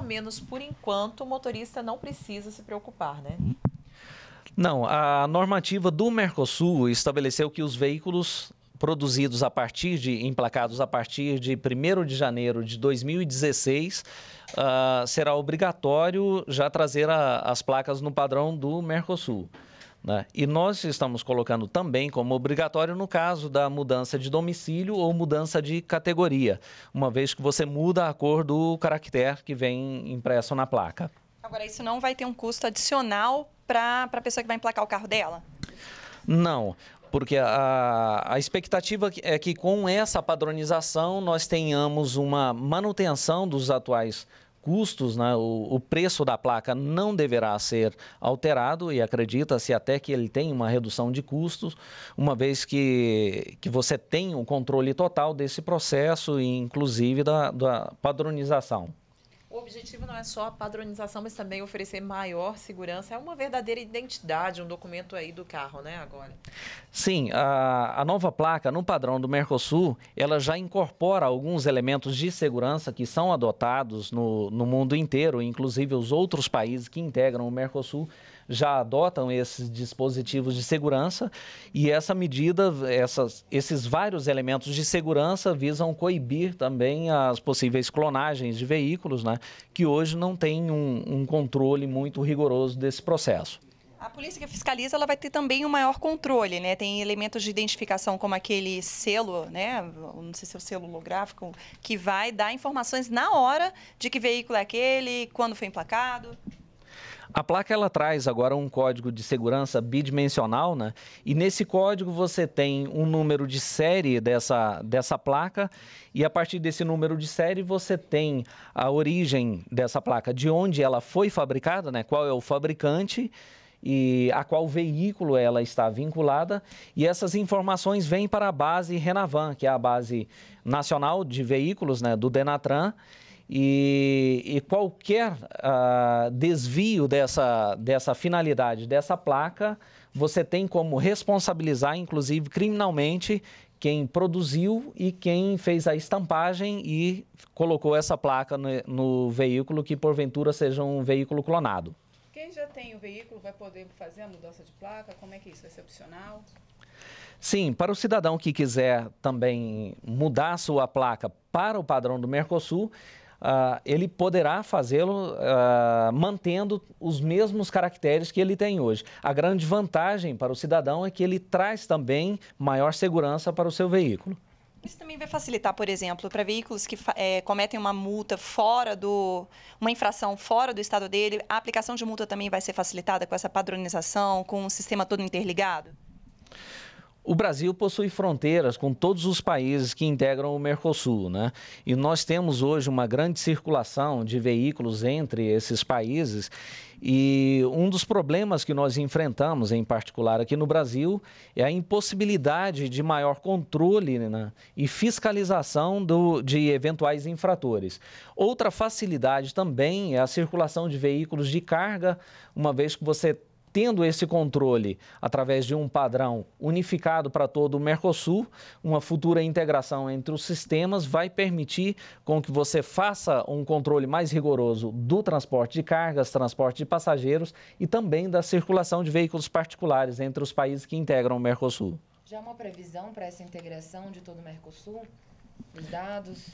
pelo menos por enquanto, o motorista não precisa se preocupar, né? Não, a normativa do Mercosul estabeleceu que os veículos produzidos a partir de, emplacados a partir de 1 de janeiro de 2016, uh, ah, será obrigatório já trazer a, as placas no padrão do Mercosul. Né? E nós estamos colocando também como obrigatório no caso da mudança de domicílio ou mudança de categoria, uma vez que você muda a cor do caractere que vem impresso na placa. Agora, isso não vai ter um custo adicional para a pessoa que vai emplacar o carro dela? Não porque a, a expectativa é que com essa padronização nós tenhamos uma manutenção dos atuais custos, né, o, o, preço da placa não deverá ser alterado e acredita-se até que ele tem uma redução de custos, uma vez que, que você tem o um controle total desse processo e inclusive da, da padronização. O objetivo não é só a padronização, mas também oferecer maior segurança. É uma verdadeira identidade, um documento aí do carro, né, agora? Sim, a, a nova placa, no padrão do Mercosul, ela já incorpora alguns elementos de segurança que são adotados no, no mundo inteiro, inclusive os outros países que integram o Mercosul já adotam esses dispositivos de segurança e essa medida, essas, esses vários elementos de segurança visam coibir também as possíveis clonagens de veículos, né? que hoje não tem um, um controle muito rigoroso desse processo. A polícia que fiscaliza, ela vai ter também um maior controle, né? Tem elementos de identificação como aquele selo, né? Não sei se é o selo holográfico, que vai dar informações na hora de que veículo é aquele, quando foi emplacado. A placa ela traz agora um código de segurança bidimensional, né? E nesse código você tem um número de série dessa, dessa placa e a partir desse número de série você tem a origem dessa placa, de onde ela foi fabricada, né? Qual é o fabricante? e a qual veículo ela está vinculada. E essas informações vêm para a base Renavan, que é a base nacional de veículos né, do Denatran. E, e qualquer uh, desvio dessa, dessa finalidade, dessa placa, você tem como responsabilizar, inclusive criminalmente, quem produziu e quem fez a estampagem e colocou essa placa no, no, veículo que porventura seja um veículo clonado. Quem já tem o veículo vai poder fazer a mudança de placa? Como é que isso vai é ser opcional? Sim, para o cidadão que quiser também mudar sua placa para o padrão do Mercosul, uh, ele poderá fazê-lo uh, mantendo os mesmos caracteres que ele tem hoje. A grande vantagem para o cidadão é que ele traz também maior segurança para o seu veículo. Isso também vai facilitar, por exemplo, para veículos que é, cometem uma multa fora do. uma infração fora do estado dele, a aplicação de multa também vai ser facilitada com essa padronização, com o sistema todo interligado? O Brasil possui fronteiras com todos os países que integram o Mercosul, né? E nós temos hoje uma grande circulação de veículos entre esses países. E um dos problemas que nós enfrentamos, em particular aqui no Brasil, é a impossibilidade de maior controle né, e fiscalização do, de eventuais infratores. Outra facilidade também é a circulação de veículos de carga, uma vez que você tendo esse controle através de um padrão unificado para todo o Mercosul, uma futura integração entre os sistemas vai permitir com que você faça um controle mais rigoroso do transporte de cargas, transporte de passageiros e também da circulação de veículos particulares entre os países que integram o Mercosul. Já há uma previsão para essa integração de todo o Mercosul? Os dados?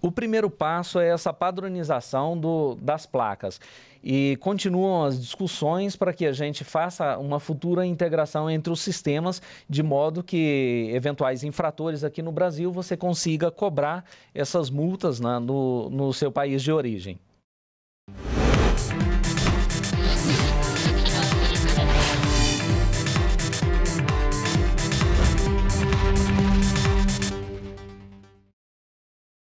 O primeiro passo é essa padronização do, das placas. E continuam as discussões para que a gente faça uma futura integração entre os sistemas, de modo que eventuais infratores aqui no Brasil você consiga cobrar essas multas né, no, no seu país de origem.